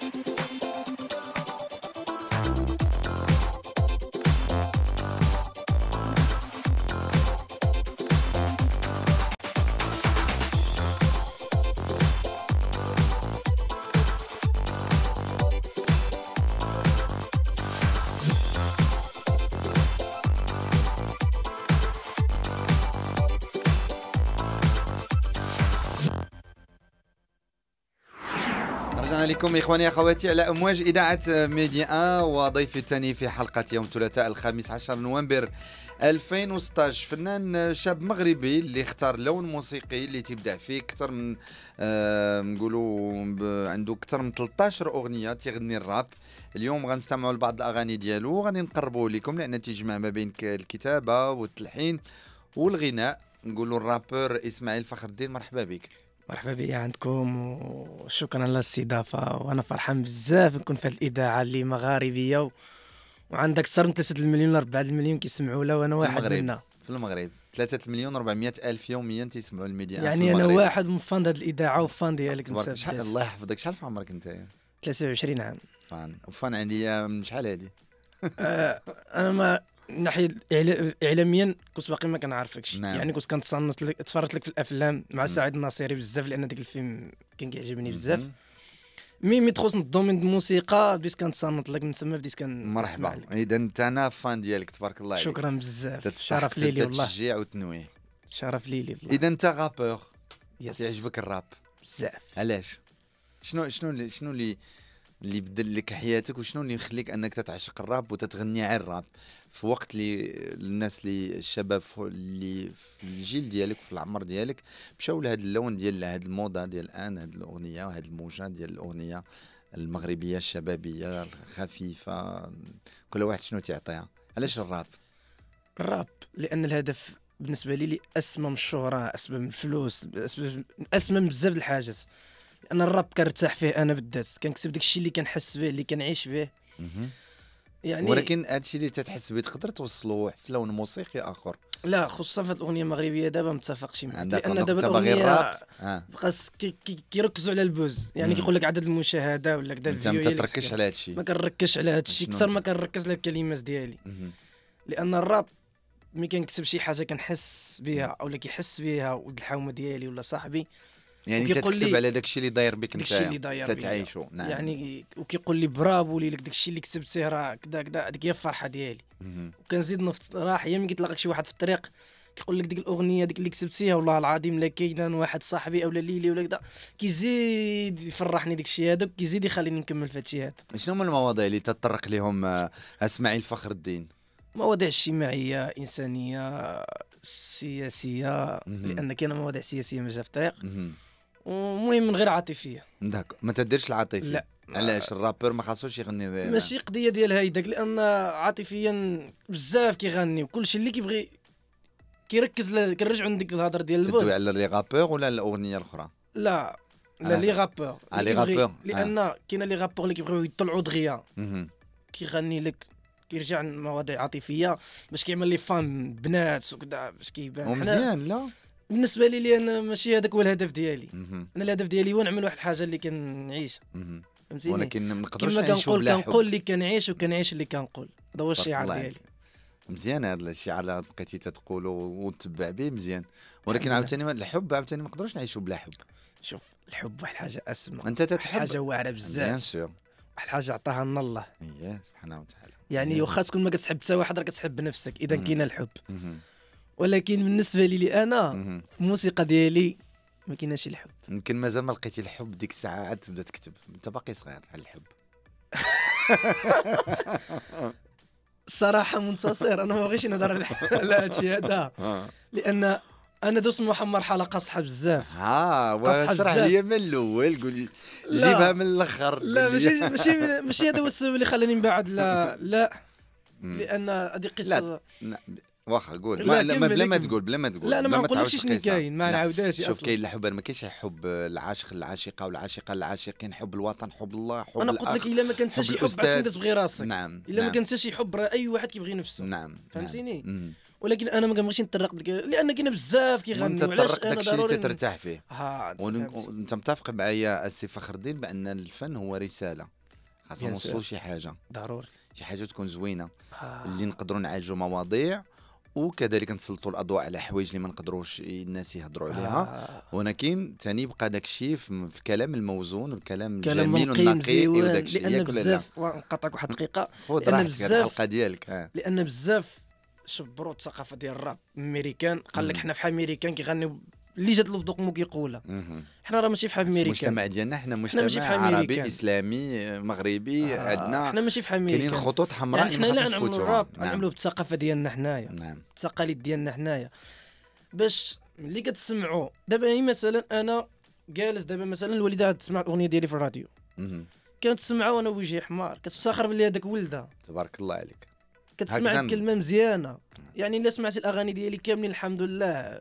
Thank you. بكم إخواني أخواتي على أمواج إذاعة ميديا وضيفي الثاني في حلقة يوم الثلاثاء الخامس عشر نوفمبر 2016 فنان شاب مغربي اللي اختار لون موسيقي اللي تبدع فيه اكثر من آه نقولوا عنده اكثر من 13 اغنيه تيغني الراب اليوم غنستمعوا لبعض الاغاني ديالو وغادي نقربوا لكم لان تجمع ما بين الكتابه والتلحين والغناء نقولوا الرابر اسماعيل فخر الدين مرحبا بك مرحبا بيا عندكم وشكرا على الاستضافه وانا فرحان بزاف نكون في هذه الاذاعه اللي مغاربيه وعندك اكثر من 3 مليون 4 مليون كيسمعوا لها وانا واحد منها في المغرب 3 مليون 400 الف يوميا تيسمعوا الميديا يعني انا واحد من فان هذه الاذاعه وفان ديالك تبارك الله يحفظك شحال في عمرك انت 23 عام فان وفان عندي آه، من شحال هذه آه، انا ما من ناحيه اعلاميا كنت باقي ما كنعرفكش نعم. يعني كنت كنتصنت لك تفرجت لك في الافلام مع سعيد الناصري بزاف لان داك الفيلم كان كيعجبني بزاف مي مي تخص الدومين الموسيقى بديت كنتصنت لك من تما بديت كن مرحبا اذا انت انا فان ديالك تبارك الله عليك شكرا بزاف شرف لي والله تشجيع وتنويه شرف ليلي والله اذا انت غابور يس كيعجبك الراب بزاف علاش شنو شنو شنو اللي اللي يبدل لك حياتك وشنو اللي يخليك انك تتعشق الراب وتتغني على الراب في وقت اللي الناس اللي الشباب اللي في الجيل ديالك في العمر ديالك مشاو لهذا اللون ديال هذه الموضه ديال الان هذه الاغنيه وهذا الموجه ديال الاغنيه المغربيه الشبابيه الخفيفه كل واحد شنو تيعطيها علاش الراب الراب لان الهدف بالنسبه لي لي اسمى من الشهره اسمى من الفلوس اسمى من بزاف الحاجات انا الراب كنرتاح فيه انا بالذات كنكتب داك الشيء اللي كنحس به اللي كنعيش به يعني ولكن هذا الشيء اللي تتحس به تقدر توصلو في لون موسيقي اخر لا خصوصا في الاغنيه المغربيه دابا متفقش معاك لان دابا الاغنيه خاص كيركزوا على البوز يعني كيقول لك عدد المشاهده ولا كذا الفيديو انت ما تركزش على هذا الشيء ما كنركزش على هذا الشيء اكثر ما كنركز على الكلمات ديالي لان الراب ملي كنكتب شي حاجه كنحس بها ولا كيحس بها ولد الحومه ديالي ولا صاحبي يعني انت تكتب على داك الشيء اللي داير بك انت داكشي اللي داير تتعايشو نعم يعني وكيقول لي برافو ليك داك الشيء اللي كتبتيه راه كذا كذا هذيك هي الفرحه ديالي وكنزيد نفط راحي قلت كيتلاقاك شي واحد في الطريق كيقول لك ديك الاغنيه ديك اللي كتبتيها والله العظيم لا كاينه واحد صاحبي ولا ليلي ولا كذا كيزيد يفرحني داك الشيء هذاك كيزيد يخليني نكمل في الشيء هذا شنو هما المواضيع اللي تطرق لهم آه، اسماعيل فخر الدين مواضيع اجتماعيه انسانيه سياسيه لان كاينه مواضيع سياسيه ماشيه في الطريق المهم من غير عاطفيه داك ما تديرش العاطفيه لا علاش الرابور ما خاصوش يغني ماشي قضيه ديال هيداك لان عاطفيا بزاف كيغني وكل شيء اللي كيبغي كيركز ل... كنرجعوا لديك الهضره ديال البوس تدوي على لي رابور ولا الاغنيه الاخرى لا لا لي رابور لي رابور آه. لان كاين لي رابور اللي كيبغيو يطلعوا دغيا كيغني لك كيرجع لمواضيع عاطفيه باش كيعمل لي فان بنات وكذا باش كيبان ومزيان لا بالنسبه لي لي انا ماشي هذاك هو الهدف ديالي انا الهدف ديالي هو نعمل واحد الحاجه اللي كنعيشها فهمتيني ولكن ما نقدرش نعيش بلا حب كنقول اللي كنعيش وكنعيش اللي كنقول هذا هو الشعار ديالي مزيان هذا الشعار اللي بقيتي تتقولو وتتبع به مزيان ولكن عاوتاني الحب عاوتاني ما نقدروش نعيشو بلا حب شوف الحب واحد الحاجه اسمى انت تتحب حاجه واعره بزاف بيان سور واحد الحاجه عطاها لنا الله اييه سبحانه وتعالى يعني واخا تكون ما كتحب حتى واحد راه كتحب نفسك اذا كاين الحب مم. ولكن بالنسبه لي, لي انا الموسيقى ديالي ما كايناش الحب يمكن مازال ما لقيتي الحب ديك الساعه عاد تبدا تكتب انت باقي صغير على الحب الصراحه منتصر انا ما بغيتش نهضر على هادشي هذا آه. لان انا دوز محمر مرحله قاصحه بزاف ها واشرح لي من الاول قول جيبها من الاخر لا ماشي ماشي ماشي هذا هو السبب اللي خلاني نبعد لا لا لان هذه قصه لا. واخا قول ما لما ما تقول ما تقول لا انا ما نقولكش شنو كاين ما نعاودهاش شوف كاين الحب انا ما كاينش حب العاشق العاشقه والعاشقه العاشق كاين حب الوطن حب الله حب انا قلت لك الا ما شي حب باش كنت تبغي راسك نعم الا ما نعم. شي حب راه اي واحد كيبغي نفسه نعم, نعم. فهمتيني ولكن انا ما كنبغيش نتطرق لك لان كاين بزاف كيغنوا علاش انا الشيء اللي ترتاح فيه آه، انت متفق معايا السي فخر الدين بان الفن هو رساله خاصنا نوصلوا شي حاجه ضروري شي حاجه تكون زوينه آه. اللي نقدروا نعالجوا مواضيع وكذلك نسلطوا الاضواء على حوايج اللي ما نقدروش الناس يهضروا عليها آه. ولكن ثاني بقى داك الشيء في الكلام الموزون والكلام الجميل والنقي وداك الشيء لان بزاف نقطعك واحد الدقيقه لان بزاف الحلقه ديالك آه. لان بزاف شبروا الثقافه ديال الراب امريكان قال لك حنا في امريكان كيغنيو اللي جات الفضوق مو كيقولها حنا راه ماشي فحال امريكان المجتمع ديالنا حنا مجتمع عربي اسلامي مغربي آه. عندنا حنا ماشي فحال امريكان كاينين خطوط حمراء يعني حنا اللي نعملوا الراب نعم. نعملوا بالثقافه ديالنا حنايا نعم التقاليد ديالنا حنايا باش اللي كتسمعوا دابا هي مثلا انا جالس دابا مثلا الوالده تسمع الاغنيه ديالي في الراديو تسمعها وانا وجهي حمار كتفتخر باللي هذاك ولدها تبارك الله عليك كتسمع الكلمه مزيانه نعم. يعني الا سمعتي الاغاني ديالي كاملين الحمد لله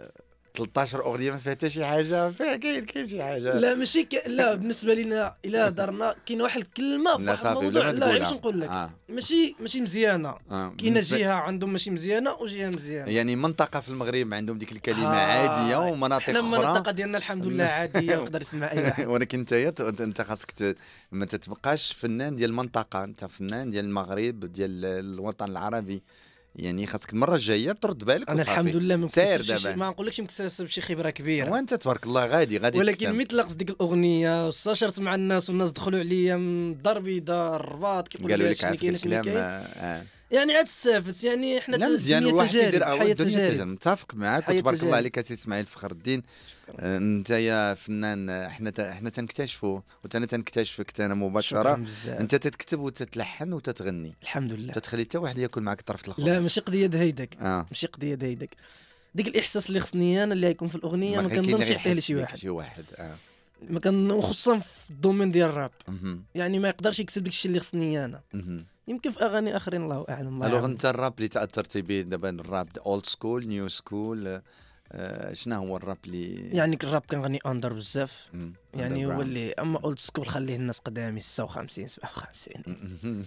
13 اغنيه ما فيها حتى شي حاجه ما فيها كاين كاين شي حاجه لا ماشي ك... لا بالنسبه لينا الا دارنا كاين واحد الكلمه في واحد الموضوع لا باش نقول لك آه. ماشي ماشي مزيانه آه. كاينه جهه عندهم ماشي مزيانه وجهه مزيانه يعني منطقه في المغرب عندهم ديك الكلمه آه. عاديه ومناطق اخرى المنطقه ديالنا الحمد لله عاديه يقدر يسمع اي حد ولكن انت انت خاصك ما تتبقاش فنان ديال المنطقه انت فنان ديال المغرب ديال الوطن العربي يعني خاصك المره الجايه ترد بالك انا الحمد لله ما سير ما نقولكش مكتسب شي خبره كبيره وانت تبارك الله غادي غادي ولكن ملي طلقت ديك الاغنيه واستشرت مع الناس والناس دخلوا عليا من الدار البيضاء الرباط كيقولوا لي شنو كاين آه. كاين يعني عاد السافت يعني حنا لا مزيان الواحد يدير اول الدنيا تجارب متفق معاك وتبارك الله عليك اسي اسماعيل فخر الدين آه، انت يا فنان حنا حنا تنكتشفوا وانا تنكتشفك انا مباشره انت تتكتب وتتلحن وتتغني الحمد لله تتخلي حتى واحد ياكل معك طرف الخبز لا ماشي قضيه هيدك آه. ماشي قضيه هيدك ديك الاحساس اللي خصني انا اللي يكون في الاغنيه ما, كنظنش يعطيه لشي واحد شي واحد آه. ما كان وخصوصا في الدومين ديال الراب يعني ما يقدرش يكسب داك الشيء اللي خصني انا يمكن في اغاني اخرين الله اعلم الوغ انت الراب اللي تاثرتي به دابا الراب اولد سكول نيو سكول شنو هو الراب اللي يعني الراب كنغني اندر بزاف يعني هو اللي اما اولد سكول خليه الناس قدامي 56 57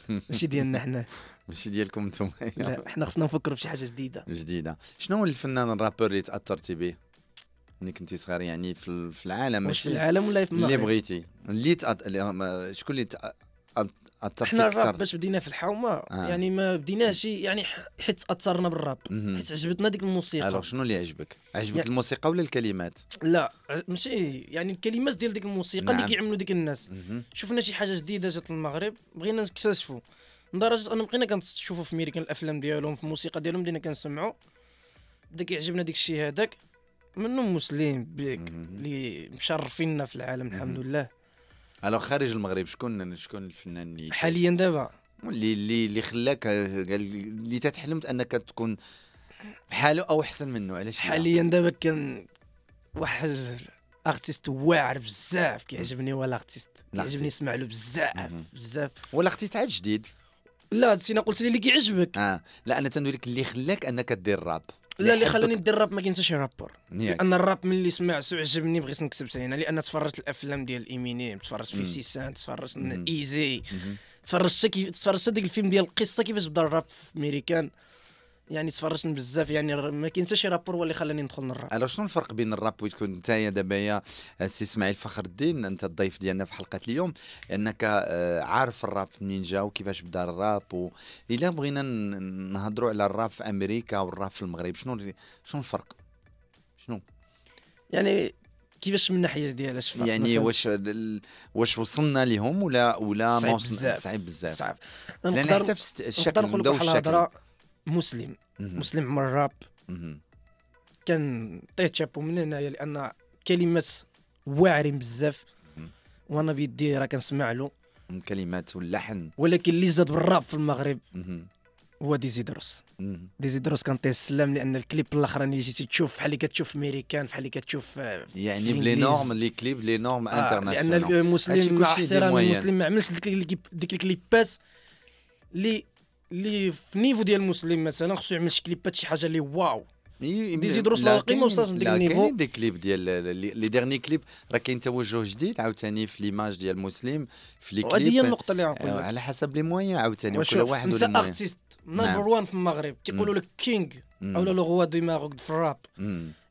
ماشي ديالنا حنا ماشي ديالكم انتم لا حنا خصنا نفكروا بشي حاجه جديده جديده شنو هو الفنان الرابر اللي تاثرتي به ملي يعني كنتي صغير يعني في العالم ماشي في العالم ولا في اللي بغيتي اللي تأ... آه، شكون اللي تأ... اثر احنا الراب باش بدينا في الحومه آه. يعني ما بديناش يعني حيت تاثرنا بالراب حيت عجبتنا ديك الموسيقى الوغ شنو اللي عجبك عجبك يعني الموسيقى ولا الكلمات لا ماشي يعني الكلمات ديال ديك الموسيقى نعم. اللي كيعملوا ديك الناس مم. شفنا شي حاجه جديده جات للمغرب بغينا نكتشفوا لدرجه انا بقينا كنشوفوا في ميريكان الافلام ديالهم في الموسيقى ديالهم بدينا كنسمعوا بدا كيعجبنا ديك الشيء هذاك منهم مسلم بيك اللي مشرفيننا في العالم الحمد لله الو خارج المغرب شكون شكون الفنان اللي حاليا دابا اللي اللي اللي خلاك قال اللي تتحلمت انك تكون بحاله او احسن منه علاش حاليا دابا كان واحد ارتيست واعر بزاف كيعجبني هو الارتيست كيعجبني نسمع له بزاف بزاف هو الارتيست عاد جديد لا سينا قلت لي اللي كيعجبك اه لا انا تنقول لك اللي خلاك انك دير راب لا اللي خلاني ندير ما شي رابور لان الراب ملي سمعته عجبني بغيت نكتب هنا لان تفرجت الافلام ديال امينيم تفرجت 50 سنت تفرجت ايزي تفرجت تفرجت ديك الفيلم ديال القصه كيفاش بدا الراب في امريكان يعني تفرجت بزاف يعني ما كاين حتى شي رابور هو اللي خلاني ندخل للراب الو شنو الفرق بين الراب وتكون انت دابا يا سي اسماعيل فخر الدين انت الضيف ديالنا في حلقه اليوم انك آه، عارف الراب منين جا وكيفاش بدا الراب و الا بغينا نهضروا على الراب في امريكا والراب في المغرب شنو شنو الفرق شنو يعني كيفاش من الناحيه ديال اش يعني واش واش وصلنا لهم ولا ولا صعيب بزاف صعيب بزاف صعيب نقدر حتى في الشكل نقول واحد الهضره مسلم مم. مسلم عمر الراب كان تيتشابو من هنايا لان كلمات واعرين بزاف وانا بيدي راه كنسمع له كلمات واللحن ولكن اللي زاد بالراب في المغرب مم. هو ديزيدروس ديزيدروس كان السلام لان الكليب الاخراني اللي جيتي تشوف بحال اللي كتشوف ميريكان بحال اللي كتشوف آه، يعني بلي نورم لي كليب لي نورم آه انترناسيونال لان المسلم مع احترامي المسلم ما عملش ديك الكليبات اللي اللي في نيفو ديال المسلم مثلا خصو يعمل شي كليبات شي حاجه اللي واو ديزيد روس باقي ما وصلش لديك النيفو كاين دي كليب ديال لي ديرني كليب راه كاين توجه جديد عاوتاني في ليماج ديال المسلم في لي كليب هذه هي النقطه اللي غنقول آه، على حسب لي موان عاوتاني كل واحد انت ارتيست نمبر وان في المغرب كيقولوا لك كينغ او لو غوا دو ماروك في الراب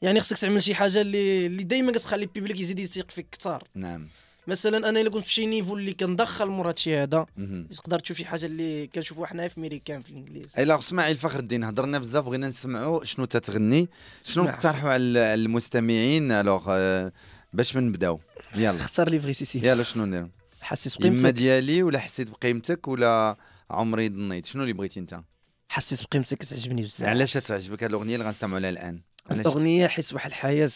يعني خصك تعمل شي حاجه اللي اللي دائما كتخلي البيبليك يزيد يثيق فيك اكثر نعم مثلا انا الا كنت في شي نيفو اللي كندخل مور شي هذا تقدر تشوف شي حاجه اللي كنشوفوها حنايا في ميريكان في الانجليز الا اسماعيل فخر الدين هضرنا بزاف بغينا نسمعوا شنو تتغني شنو نقترحوا نعم. على المستمعين الوغ آه، باش من نبداو يلا اختار لي فغي سيسي يلا شنو ندير حسيت بقيمتك اما ديالي ولا حسيت بقيمتك ولا عمري ضنيت شنو اللي بغيتي انت حسيت بقيمتك تعجبني بزاف علاش تعجبك هاد الاغنيه اللي لها الان الاغنيه حس واحد الحياه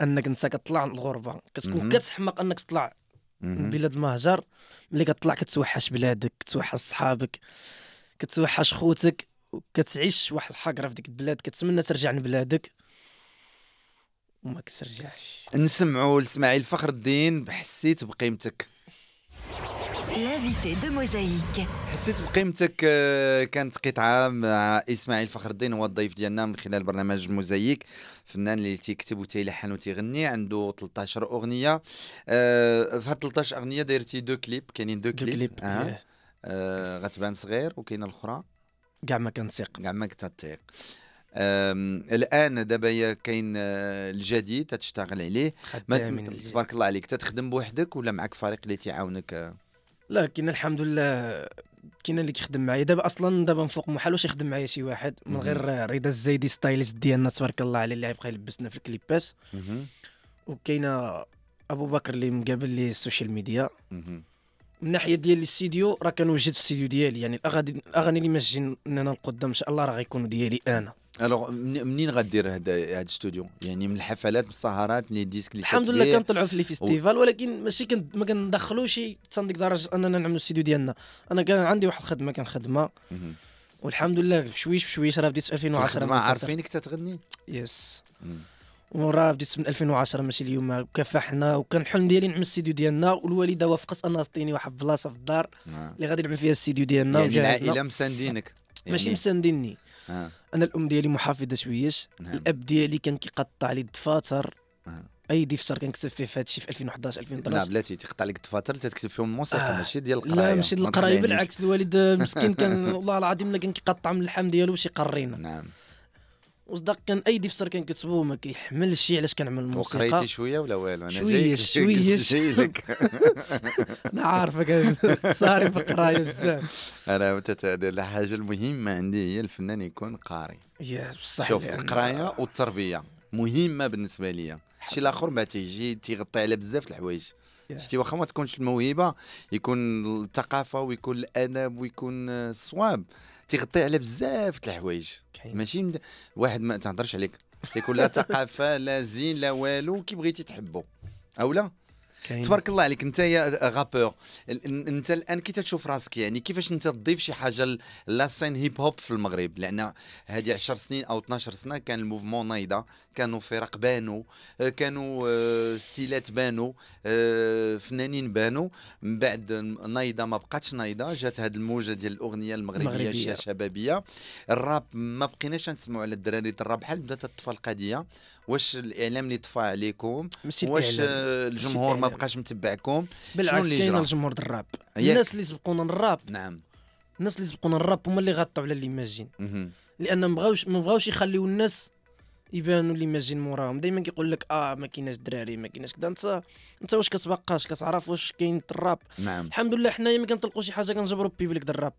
انك انت كتطلع من الغربه كتكون كتحمق انك تطلع من بلاد المهجر ملي كتطلع كتوحش بلادك كتوحش صحابك كتوحش خوتك وكتعيش واحد الحقره في ديك البلاد كتمنى ترجع لبلادك وما كترجعش نسمعوا لاسماعيل فخر الدين بحسيت بقيمتك حسيت بقيمتك آه، كانت قطعة مع إسماعيل فخر الدين هو الضيف ديالنا من خلال برنامج موزايك فنان اللي تيكتب وتيلحن وتيغني عنده 13 أغنية آه، في هاد 13 أغنية دايرتي دو كليب كاينين دو كليب, دو كليب. آه. آه. غتبان صغير وكاينة الأخرى كاع ما كنسيق كاع ما كنت الان دابا كاين آه، الجديد تتشتغل عليه تبارك الله عليك تتخدم بوحدك ولا معك فريق اللي تيعاونك لا كاين الحمد لله كاين اللي كيخدم معايا دابا اصلا دابا من فوق محال يخدم معايا شي واحد من غير رضا الزايدي ستايلست ديالنا تبارك الله عليه اللي غيبقى يلبسنا في الكليبات وكاينه ابو بكر اللي مقابل لي السوشيال ميديا من ناحيه ديال الاستديو راه كنوجد الاستديو ديالي يعني الاغاني الاغاني اللي مسجين انا القدام ان شاء الله راه غيكونوا ديالي انا الوغ منين غدير هذا هذا الاستوديو يعني من الحفلات من السهرات من الديسك اللي الحمد لله كنطلعوا في لي فيستيفال ولكن ماشي كن ما كندخلوش حتى ديك درجه اننا نعملوا الاستوديو ديالنا انا كان عندي واحد الخدمه كنخدمها والحمد لله بشويش بشويش راه بديت في 2010 ما عارفينك تتغني يس وراه بديت من 2010 ماشي اليوم كفحنا وكان الحلم ديالي نعمل الاستديو ديالنا والوالده وافقت انها تعطيني واحد البلاصه في الدار نعم. اللي غادي نعمل فيها الاستديو ديالنا يعني العائله مساندينك يعني... ماشي مسانديني آه. انا الام ديالي محافظه شويش نعم. الاب ديالي كان كيقطع لي الدفاتر آه. اي دفتر كنكتب فيه في هادشي في 2011 2013 نعم بلاتي تيقطع لك الدفاتر تكتب فيهم الموسيقى آه. ماشي ديال القرايه لا ماشي ديال القرايه بالعكس الوالد مسكين كان والله العظيم كان كيقطع من اللحم ديالو باش يقرينا نعم وصدق كان اي ديفسر كان كتبوه ما كيحملش شي علاش كنعمل الموسيقى وقريتي شويه ولا والو انا شويه شويه انا عارفك صاري في القرايه بزاف انا الحاجه المهمه عندي هي الفنان يكون قاري بصح شوف القرايه والتربيه مهمه بالنسبه ليا الشيء الاخر ما تيجي تيغطي على بزاف الحوايج شتي واخا ما تكونش الموهبه يكون الثقافه ويكون الادب ويكون الصواب تيغطي على بزاف د الحوايج ماشي مد... واحد ما تهضرش عليك تيكون لا ثقافه لا زين لا والو كي بغيتي تحبو اولا تبارك الله عليك انت يا غابور انت الان كي تشوف راسك يعني كيفاش انت تضيف شي حاجه لاسين هيب هوب في المغرب لان هذه 10 سنين او 12 سنه كان الموفمون نايضه كانوا فرق بانوا آه، كانوا آه، ستيلات بانوا آه، فنانين بانوا من بعد نايضه ما بقاتش نايضه جات هذه الموجه ديال الاغنيه المغربيه الشبابيه الراب ما بقيناش نسمعوا على الدراري الراب بحال بدات تطفى القضيه واش الاعلام اللي طفى عليكم واش الجمهور ما بقاش متبعكم بالعكس كاين الجمهور الراب الناس اللي سبقونا الراب نعم الناس اللي سبقونا الراب هما اللي غطوا على ليماجين لان ما بغاوش ما بغاوش يخليو الناس يبانوا ليماجين موراهم دائما كيقول لك اه ما كايناش دراري ما كايناش كذا انت انت واش كتبقاش كتعرف واش كاين الراب نعم الحمد لله حنايا ما كنطلقوا شي حاجه كنجبروا البيبليك الراب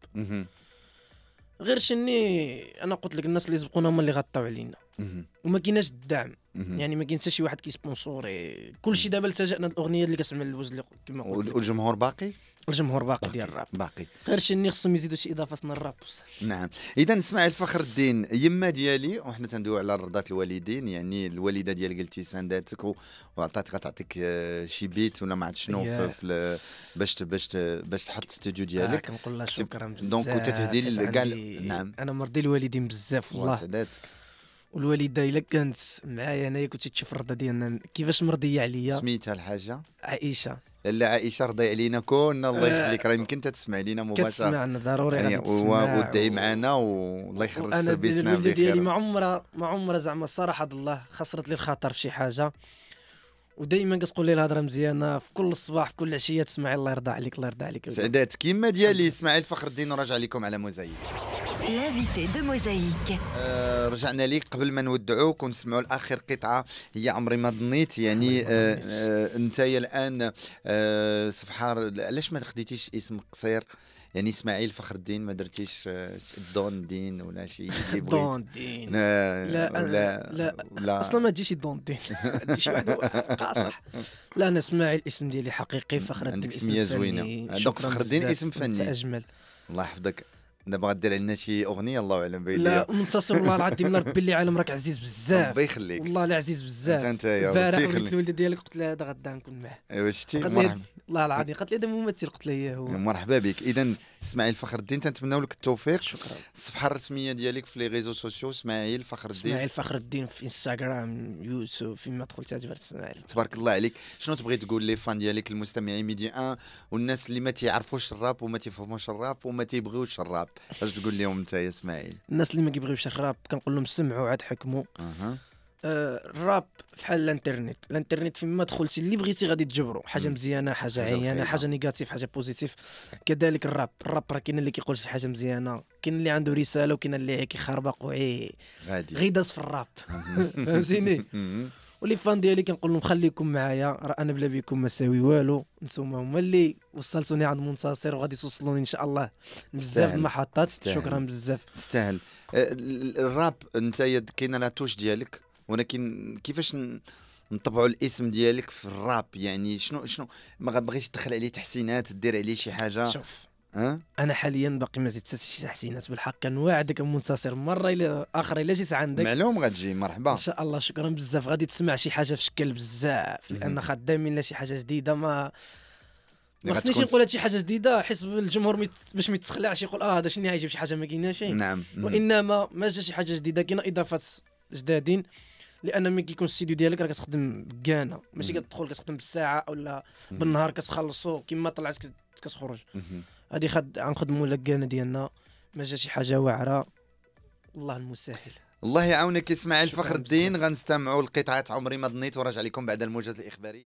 غير شني انا قلت لك الناس اللي سبقونا هما اللي غطوا علينا وما كايناش الدعم يعني ما كاين حتى شي واحد كيسبونسوري كلشي دابا التجأنا الاغنيه اللي كتسمع الوز اللي كما قلت والجمهور باقي الجمهور باقي, باقي ديال الراب باقي غير شي اللي خصهم يزيدوا شي اضافات سن الراب نعم اذا اسماعيل فخر الدين يما ديالي وحنا تندويو على رضات الوالدين يعني الوالده ديالك قلتي سانداتك وعطاتك غتعطيك آه، شي بيت ولا ما عرفت شنو باش باش باش تحط الاستوديو ديالك آه، كنقول لها شكرا بزاف دونك وتتهدي كاع نعم انا مرضي الوالدين بزاف والله سعداتك والوالده الا كانت معايا انايا كنت تشوف الرضا ديالنا كيفاش مرضيه عليا سميتها الحاجه عائشه لا عائشه رضي علينا كلنا الله آه. يخليك راه يمكن تسمع لينا مباشره كتسمعنا ضروري يعني تسمع وادعي و... معنا والله يخرج سيرفيسنا نعم الوالده ديالي ما عمرها ما عمرها زعما صراحه الله خسرت لي الخاطر في شي حاجه ودائما كتقول لي الهضره مزيانه في كل الصباح في كل عشيه تسمعي الله يرضى عليك الله يرضى عليك سعدات كيما ديالي اسماعيل فخر الدين وراجع لكم على مزيف لافيتي دو موزايك رجعنا ليك قبل ما نودعوك ونسمعوا لاخر قطعه هي عمري ما ظنيت يعني آه آه انت الان آه علاش ما خديتيش اسم قصير يعني اسماعيل فخر الدين ما درتيش آه، دون دين ولا شيء دون دين لا لا, آه، لا, لا اصلا ما تجيش دون دين تجيش واحد آه، قاصح لا انا اسماعيل الاسم ديالي حقيقي فخر الدين عندك سميه زوينه دونك فخر الدين اسم فني اجمل الله يحفظك دابا غدير عندنا شي اغنيه الله اعلم بيدي لا منتصر والله العظيم من ربي اللي عالم راك عزيز بزاف ربي يخليك والله العزيز بزاف انت انت يا البارح قلت الوالده ديالك قلت لها هذا غدا نكون معاه ايوا شتي مرحبا الله العظيم قالت لي هذا ممثل قلت له هي إيه هو مرحبا بك اذا اسماعيل فخر الدين تنتمناو لك التوفيق شكرا الصفحه الرسميه ديالك في لي ريزو سوسيو اسماعيل فخر الدين اسماعيل فخر الدين في انستغرام يوسف فيما تقول تعتبر اسماعيل تبارك الله عليك شنو تبغي تقول لي فان ديالك المستمعين ميدي ان والناس اللي ما تيعرفوش الراب وما تيفهموش الراب وما تيبغيوش الراب اش تقول لهم انت يا اسماعيل الناس اللي ما كيبغيوش الراب كنقول لهم سمعوا عاد حكموا أه. الراب آه، بحال الانترنت الانترنت فيما دخلتي اللي بغيتي غادي تجبرو حاجه مزيانه حاجه عيانه حاجه نيجاتيف حاجه بوزيتيف كذلك الراب الراب راه كاين اللي كيقول شي حاجه مزيانه كاين اللي عنده رساله وكاين اللي كيخربق وعي غادي داز في الراب فهمتيني ولي فان ديالي كنقول لهم خليكم معايا راه انا بلا بيكم ما ساوي والو نتوما هما اللي وصلتوني عند منتصر وغادي توصلوني ان شاء الله بزاف المحطات شكرا بزاف تستاهل آه، الراب انت كاينه لا توش ديالك ولكن كيفاش نطبعوا الاسم ديالك في الراب يعني شنو شنو ما غنبغيش تدخل عليه تحسينات دير عليه شي حاجه شوف أه؟ انا حاليا باقي ما زدت شي تحسينات بالحق كنوعدك منتصر مره الى اخرى الى جيت عندك معلوم غتجي مرحبا ان شاء الله شكرا بزاف غادي تسمع شي حاجه في شكل بزاف لان خدامين شي حاجه جديده ما ما خصنيش نقول شي حاجه جديده حس الجمهور ميت... باش ما يتخلعش يقول اه هذا شنو هيجيب شي حاجه ما كايناش نعم وانما ما جا شي حاجه جديده كاينه اضافات جدادين لان ملي كيكون السيديو ديالك راه كتخدم كانه ماشي كتدخل كتخدم بالساعه ولا بالنهار كتخلصو كما طلعت كتخرج هادي خد غنخدموا لك كانا ديالنا ما جا شي حاجه واعره الله المسهل الله يعاونك اسماعيل فخر الدين غنستمعوا لقطعه عمري ما ظنيت وراجع لكم بعد الموجز الاخباري